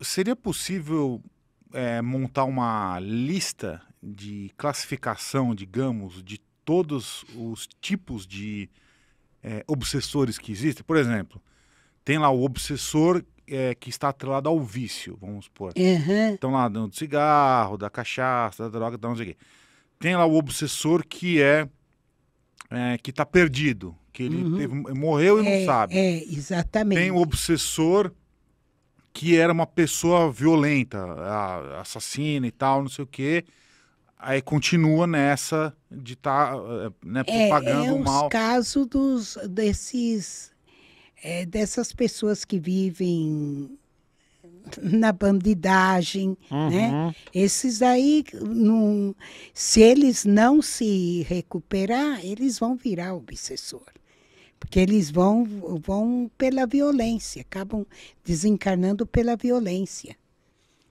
Seria possível é, montar uma lista de classificação, digamos, de todos os tipos de é, obsessores que existem? Por exemplo, tem lá o obsessor é, que está atrelado ao vício, vamos supor. Uhum. Então lá do cigarro, da cachaça, da droga, da então não sei o quê. Tem lá o obsessor que é, que está perdido, que ele uhum. teve, morreu e não é, sabe. É, exatamente. Tem o obsessor que era uma pessoa violenta, assassina e tal, não sei o quê. Aí continua nessa de estar tá, eh, né, propagando é, é o mal. É o caso dos, desses, é, dessas pessoas que vivem na bandidagem, né? uhum. né? Esses aí, se eles não se recuperar, eles vão virar obsessor. Porque eles vão, vão pela violência, acabam desencarnando pela violência.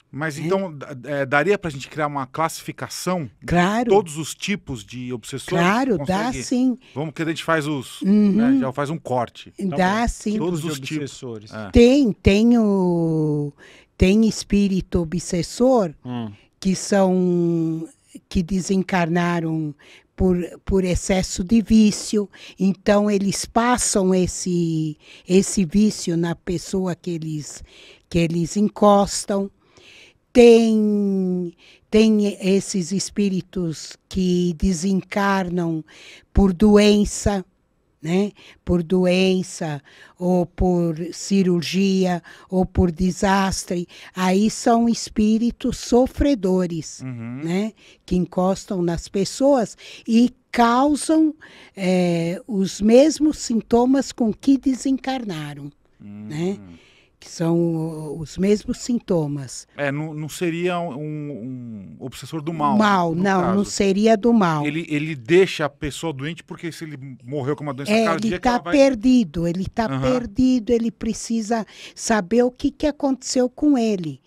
Mas é. então, é, daria para a gente criar uma classificação claro. de todos os tipos de obsessores? Claro, dá sim. Vamos que a gente faz os. Né, uhum. Né, já faz um corte. dá então, sim. Todos os obsessores. É. Tem, tem o. Tem espírito obsessor hum. que são. que desencarnaram por, por excesso de vício. Então, eles passam esse, esse vício na pessoa que eles, que eles encostam. Tem, tem esses espíritos que desencarnam por doença né? por doença, ou por cirurgia, ou por desastre. Aí são espíritos sofredores uhum. né? que encostam nas pessoas e causam é, os mesmos sintomas com que desencarnaram. Uhum. Né? Hum que são os mesmos sintomas. É, não, não seria um, um obsessor do mal. Mal, não, caso. não seria do mal. Ele, ele deixa a pessoa doente porque se ele morreu com uma doença é, cardíaca... Ele está vai... perdido, ele está uhum. perdido, ele precisa saber o que, que aconteceu com ele.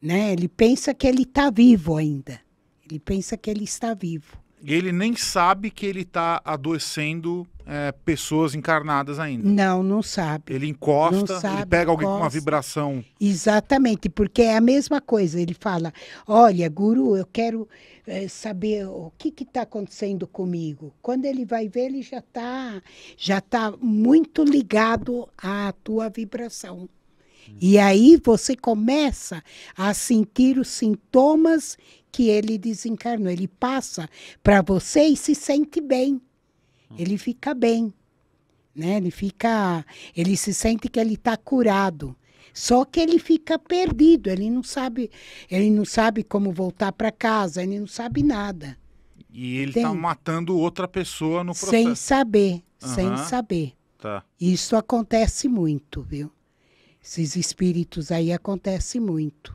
Né? Ele pensa que ele está vivo ainda. Ele pensa que ele está vivo. E ele nem sabe que ele está adoecendo é, pessoas encarnadas ainda. Não, não sabe. Ele encosta, sabe, ele pega alguém encosta. com uma vibração. Exatamente, porque é a mesma coisa. Ele fala: Olha, guru, eu quero é, saber o que está acontecendo comigo. Quando ele vai ver, ele já está já tá muito ligado à tua vibração. E uhum. aí você começa a sentir os sintomas que ele desencarnou. Ele passa para você e se sente bem. Uhum. Ele fica bem. Né? Ele fica, ele se sente que ele está curado. Só que ele fica perdido, ele não sabe, ele não sabe como voltar para casa, ele não sabe nada. E ele está matando outra pessoa no processo. Sem saber, uhum. sem saber. Tá. Isso acontece muito, viu? Esses espíritos aí acontece muito.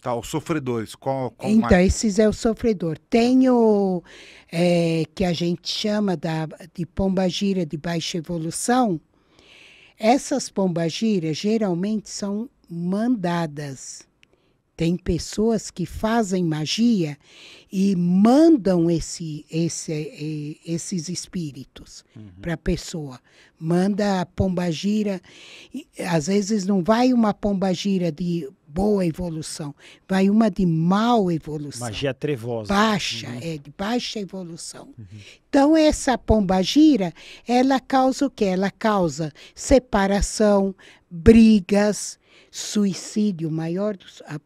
Tá, os sofredores. Qual, qual então, mais? esses é o sofredor. Tem o é, que a gente chama da, de pombagira de baixa evolução. Essas pombagiras geralmente são mandadas. Tem pessoas que fazem magia e mandam esse, esse, esses espíritos uhum. para a pessoa. Manda a pombagira. Às vezes não vai uma pombagira de boa evolução, vai uma de mal evolução. Magia trevosa. Baixa, uhum. é de baixa evolução. Uhum. Então essa pombagira, ela causa o quê? Ela causa separação, brigas, suicídio, maior, a,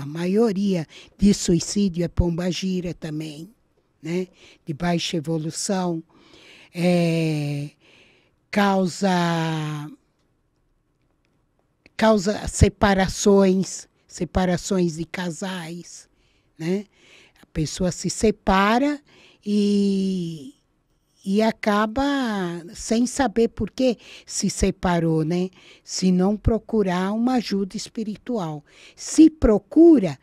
a maioria de suicídio é pombagira também, né? de baixa evolução, é, causa, causa separações, separações de casais, né? A pessoa se separa e e acaba sem saber por que se separou, né? Se não procurar uma ajuda espiritual. Se procura,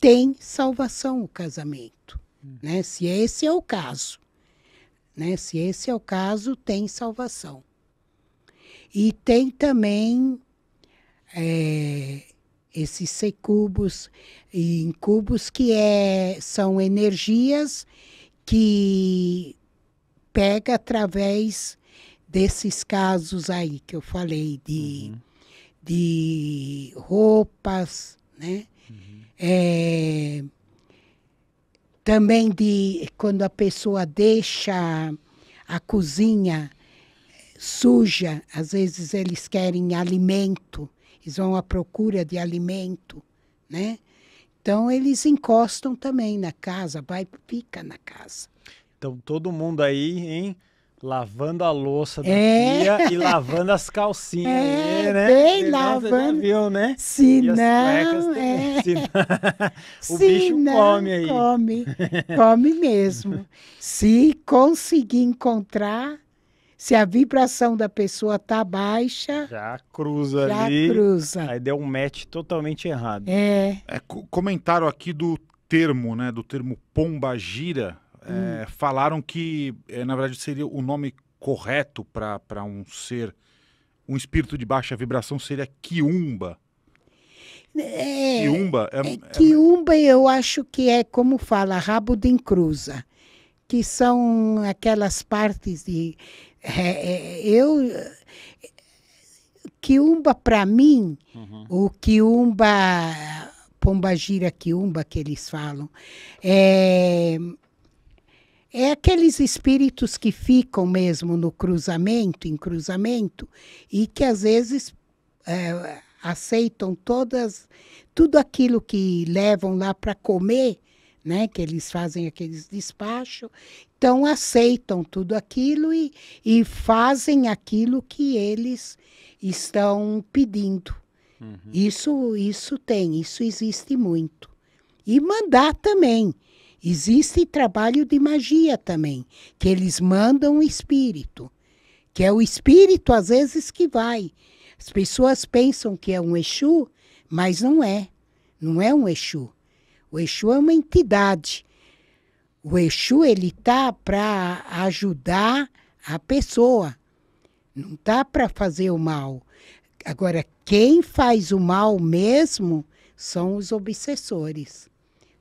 tem salvação o casamento, hum. né? Se esse é o caso, né? Se esse é o caso, tem salvação. E tem também é, esses secubos e incubos que é, são energias que pega através desses casos aí que eu falei de, uhum. de roupas, né? Uhum. É, também de quando a pessoa deixa a cozinha suja, às vezes eles querem alimento, eles vão à procura de alimento, né? Então eles encostam também na casa, vai fica na casa. Então todo mundo aí, hein? Lavando a louça da é. e lavando as calcinhas. É, aí, né? bem Porque lavando. viu, né? Se e não, é. Se não... o Se bicho não, come aí. Come, come mesmo. Se conseguir encontrar, se a vibração da pessoa tá baixa, já cruza já ali. Cruza. Aí deu um match totalmente errado. É. é aqui do termo, né? Do termo pomba gira é, falaram que, é, na verdade, seria o nome correto para um ser, um espírito de baixa vibração seria quiumba. É, quiumba é, é, é eu acho que é como fala rabo de encruza, que são aquelas partes de é, é eu quiumba para mim, uhum. o quiumba pombagira quiumba que eles falam, é é aqueles espíritos que ficam mesmo no cruzamento, em cruzamento, e que às vezes é, aceitam todas, tudo aquilo que levam lá para comer, né, que eles fazem aqueles despachos, então aceitam tudo aquilo e, e fazem aquilo que eles estão pedindo. Uhum. Isso, isso tem, isso existe muito. E mandar também. Existe trabalho de magia também, que eles mandam o espírito, que é o espírito às vezes que vai. As pessoas pensam que é um Exu, mas não é. Não é um Exu. O Exu é uma entidade. O Exu ele tá para ajudar a pessoa. Não tá para fazer o mal. Agora quem faz o mal mesmo são os obsessores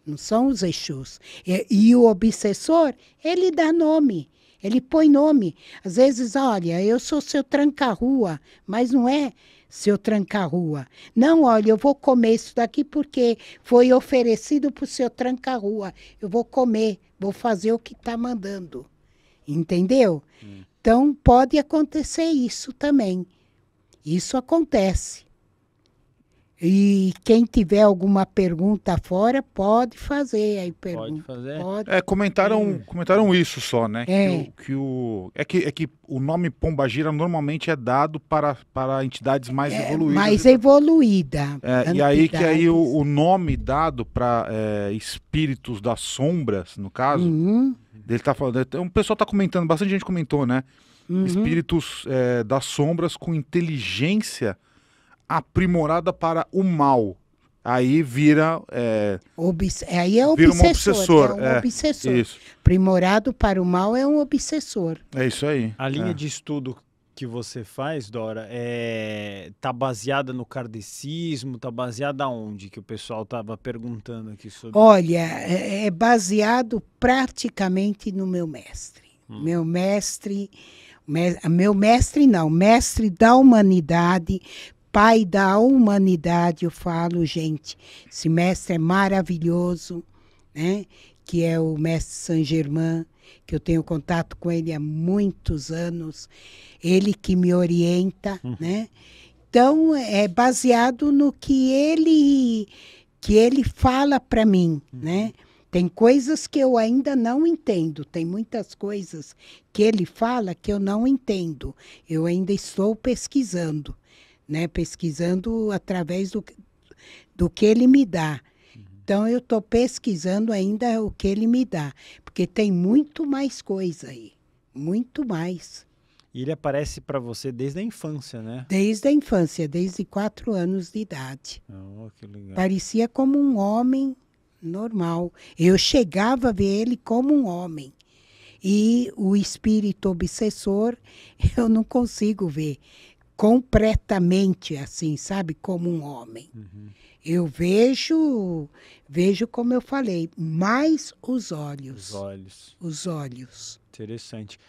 não são os Exus. E, é, e o obsessor, ele dá nome, ele põe nome. Às vezes, olha, eu sou seu tranca-rua, mas não é seu tranca-rua. Não, olha, eu vou comer isso daqui porque foi oferecido para o seu tranca-rua. Eu vou comer, vou fazer o que está mandando. Entendeu? Hum. Então, pode acontecer isso também. Isso acontece. E quem tiver alguma pergunta fora, pode fazer aí pergunta. Pode fazer. Pode. É, comentaram, é. comentaram isso só, né? É. Que, o, que o é que é que o nome Pombagira normalmente é dado para, para entidades mais é, evoluídas. Mais evoluída. É, e aí que aí o, o nome dado para é, espíritos das sombras, no caso, uhum. ele tá falando, é, um pessoal tá comentando, bastante gente comentou, né? Uhum. Espíritos é, das sombras com inteligência aprimorada para o mal. Aí vira. É, Obs é, aí é obsessor. um né? obsessor. É um é, obsessor. Isso. Primorado para o mal é um obsessor. É isso aí. A linha é. de estudo que você faz, Dora, é tá baseada no kardecismo, tá baseada onde que o pessoal tava perguntando aqui sobre. Olha, é, é baseado praticamente no meu mestre. Hum. Meu mestre, meu mestre não, mestre da humanidade, pai da humanidade, eu falo, gente, esse mestre é maravilhoso, né? Que é o mestre Saint Germain, que eu tenho contato com ele há muitos anos, ele que me orienta, uhum. né? Então é baseado no que ele que ele fala para mim, uhum. né? Tem coisas que eu ainda não entendo, tem muitas coisas que ele fala que eu não entendo. Eu ainda estou pesquisando, né? Pesquisando através do, do que ele me dá. Uhum. Então eu estou pesquisando ainda o que ele me dá, porque tem muito mais coisa aí, muito mais. E ele aparece para você desde a infância, né? Desde a infância, desde quatro anos de idade. Oh, que legal. Parecia como um homem normal. Eu chegava a ver ele como um homem. E o espírito obsessor eu não consigo ver completamente assim, sabe, como um homem. Uhum. Eu vejo, vejo como eu falei, mais os olhos. Os olhos. Os olhos. Interessante.